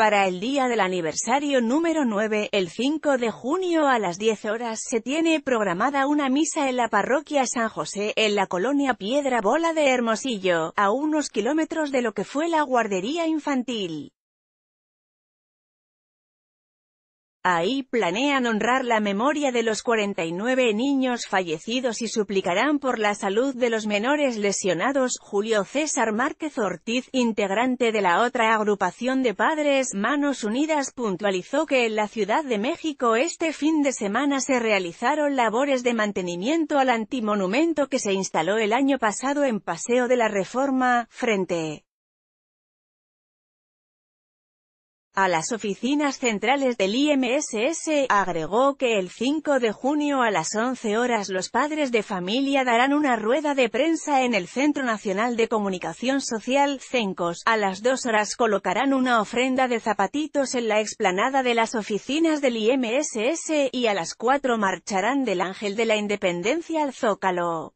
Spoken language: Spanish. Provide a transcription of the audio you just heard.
Para el día del aniversario número 9, el 5 de junio a las 10 horas, se tiene programada una misa en la parroquia San José, en la colonia Piedra Bola de Hermosillo, a unos kilómetros de lo que fue la guardería infantil. Ahí planean honrar la memoria de los 49 niños fallecidos y suplicarán por la salud de los menores lesionados. Julio César Márquez Ortiz, integrante de la otra agrupación de padres Manos Unidas, puntualizó que en la Ciudad de México este fin de semana se realizaron labores de mantenimiento al antimonumento que se instaló el año pasado en Paseo de la Reforma, frente a las oficinas centrales del IMSS, agregó que el 5 de junio a las 11 horas los padres de familia darán una rueda de prensa en el Centro Nacional de Comunicación Social, CENCOS, a las 2 horas colocarán una ofrenda de zapatitos en la explanada de las oficinas del IMSS, y a las 4 marcharán del Ángel de la Independencia al Zócalo.